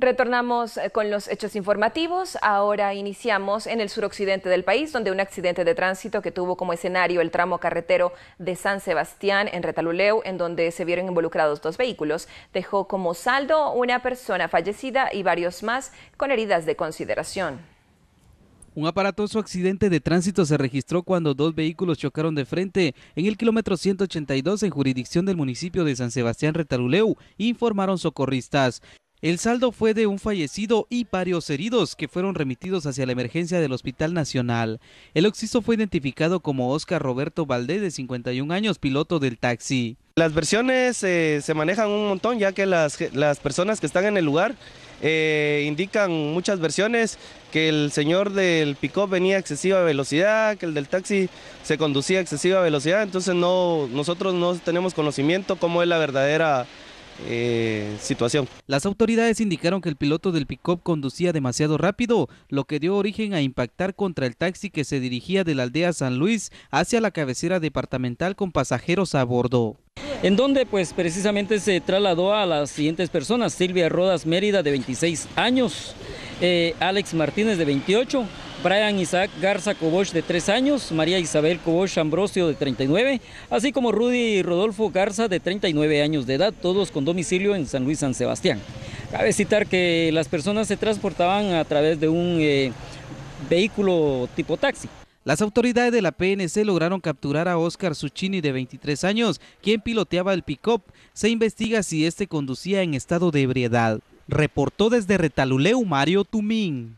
Retornamos eh, con los hechos informativos. Ahora iniciamos en el suroccidente del país, donde un accidente de tránsito que tuvo como escenario el tramo carretero de San Sebastián en Retaluleu, en donde se vieron involucrados dos vehículos, dejó como saldo una persona fallecida y varios más con heridas de consideración. Un aparatoso accidente de tránsito se registró cuando dos vehículos chocaron de frente en el kilómetro 182 en jurisdicción del municipio de San Sebastián Retaluleu, informaron socorristas. El saldo fue de un fallecido y varios heridos que fueron remitidos hacia la emergencia del Hospital Nacional. El occiso fue identificado como Oscar Roberto Valdés, de 51 años, piloto del taxi. Las versiones eh, se manejan un montón, ya que las, las personas que están en el lugar eh, indican muchas versiones, que el señor del pick venía a excesiva velocidad, que el del taxi se conducía a excesiva velocidad, entonces no, nosotros no tenemos conocimiento cómo es la verdadera eh, situación. Las autoridades indicaron que el piloto del pick-up conducía demasiado rápido, lo que dio origen a impactar contra el taxi que se dirigía de la aldea San Luis hacia la cabecera departamental con pasajeros a bordo en donde pues precisamente se trasladó a las siguientes personas, Silvia Rodas Mérida de 26 años, eh, Alex Martínez de 28, Brian Isaac Garza Cobosch de 3 años, María Isabel Cobosch Ambrosio de 39, así como Rudy Rodolfo Garza de 39 años de edad, todos con domicilio en San Luis San Sebastián. Cabe citar que las personas se transportaban a través de un eh, vehículo tipo taxi. Las autoridades de la PNC lograron capturar a Oscar Suchini de 23 años, quien piloteaba el pick-up. Se investiga si este conducía en estado de ebriedad. Reportó desde Retaluleu Mario Tumín.